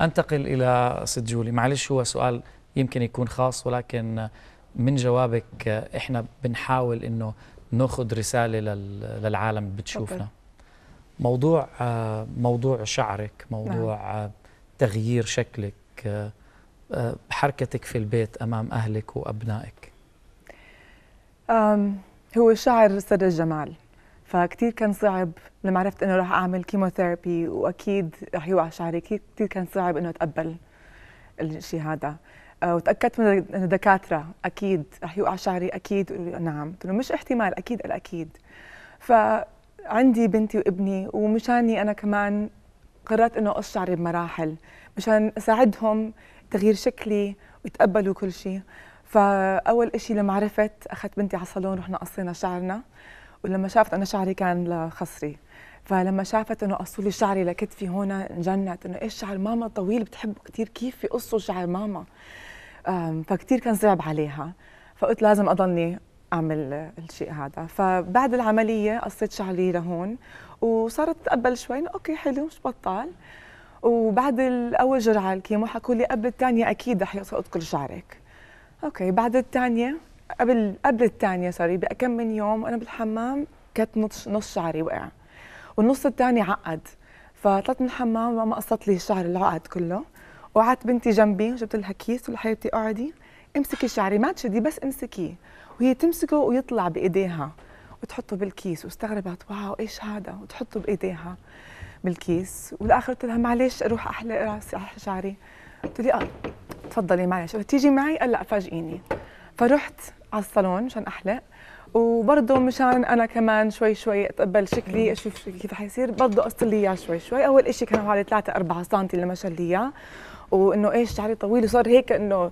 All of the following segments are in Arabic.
انتقل الى ست جولي معلش هو سؤال يمكن يكون خاص ولكن من جوابك احنا بنحاول انه ناخذ رساله للعالم بتشوفنا موضوع موضوع شعرك موضوع نعم. تغيير شكلك حركتك في البيت امام اهلك وابنائك هو شعر سر الجمال فكتير كان صعب لما عرفت انه راح اعمل كيموثيرابي واكيد راح يوقع شعري كتير كان صعب انه اتقبل الشيء هذا آه، وتاكدت من الدكاتره اكيد راح يوقع شعري اكيد نعم قلت له مش احتمال اكيد الاكيد فعندي بنتي وابني ومشاني انا كمان قررت انه اقص شعري بمراحل مشان اساعدهم تغيير شكلي ويتقبلوا كل شيء فاول شيء لما عرفت اخذت بنتي على الصالون رحنا قصينا شعرنا ولما شافت أنا شعري كان لخصري فلما شافت انه قصوا لي شعري لكتفي هون انجنت انه ايش شعر ماما طويل بتحبه كثير كيف يقصوا شعر ماما فكتير كان صعب عليها فقلت لازم اضلني اعمل الشيء هذا فبعد العمليه قصيت شعري لهون وصارت تقبل شوي اوكي حلو مش بطال وبعد الاول جرعه الكيمو حكوا لي قبل الثانيه اكيد رح يسقط كل شعرك اوكي بعد الثانيه قبل قبل الثانيه صار بكم من يوم وانا بالحمام كانت نص نص شعري وقع والنص الثاني عقد فطلعت من الحمام وما قصت لي الشعر اللي عقد كله وقعدت بنتي جنبي وجبت لها كيس وحبيبتي اقعدي امسكي شعري ما تشدي بس امسكيه وهي تمسكه ويطلع بايديها وتحطه بالكيس واستغربت واو ايش هذا وتحطه بايديها بالكيس والاخر قلت لها معلش اروح احلق راسي احلق شعري قلت لي اه تفضلي معلش تيجي معي قال لا فاجئيني فرحت على الصالون مشان احلق وبرضه مشان انا كمان شوي شوي اتقبل شكلي اشوف كيف حيصير برضه قصت لي اياه شوي شوي اول شيء كان حوالي 3 4 سم لما شال لي اياه وانه ايش شعري طويل وصار هيك انه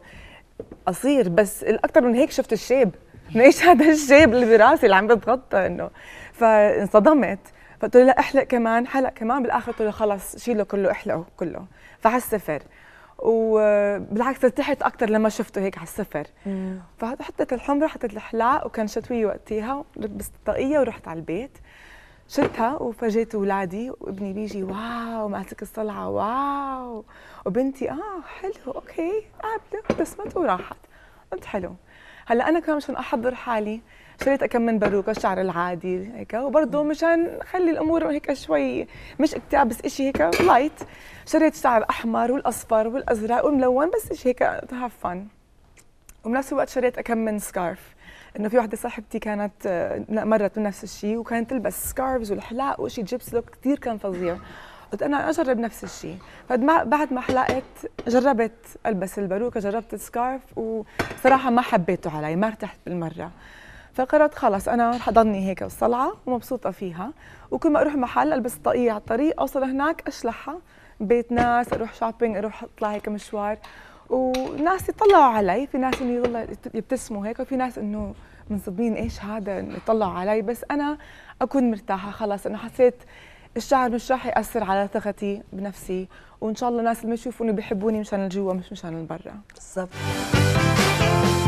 قصير بس الاكثر من هيك شفت الشيب انه ايش هذا الشيب اللي براسي اللي عم بتغطى انه فانصدمت فقلت له لا احلق كمان حلق كمان بالاخر قلت له خلص شيله كله احلقه كله فعلى الصفر وبالعكس ارتحت اكثر لما شفته هيك على السفر فحطيت الحمره حطيت الحلاق وكان شتويه وقتها لبست الطاقيه ورحت على البيت شفتها وفاجئت اولادي وابني بيجي واو ماسك الصلعه واو وبنتي اه حلو اوكي قابله ابتسمت وراحت قلت حلو هلا انا كمان مشان احضر حالي شريت كم من باروكه الشعر العادي هيك وبرضه مشان خلي الامور هيك شوي مش اكتئاب بس شيء هيك لايت شريت شعر احمر والاصفر والازرق والملون بس شيء هيك هاف فن وبنفس الوقت شريت كم من سكارف انه في وحده صاحبتي كانت آه، مرت نفس الشيء وكانت تلبس سكارفز والحلاق وشيء جيبس لوك كثير كان فظيع قلت انا اجرب نفس الشيء فبعد ما حلقت جربت البس الباروكه جربت السكارف وصراحه ما حبيته علي ما ارتحت بالمره فقررت خلص انا رح اضلني هيك بالصلعه ومبسوطه فيها وكل ما اروح محل البس طاقيه على الطريق اوصل هناك اشلحها بيت ناس اروح شوبينج اروح اطلع هيك مشوار وناس يطلعوا علي في ناس انه يبتسموا هيك وفي ناس انه منصدمين ايش هذا يطلعوا علي بس انا اكون مرتاحه خلص انه حسيت الشعر مش راح ياثر على ثقتي بنفسي وان شاء الله الناس اللي يشوفوني بيحبوني مشان الجوا مش مشان البرا بالضبط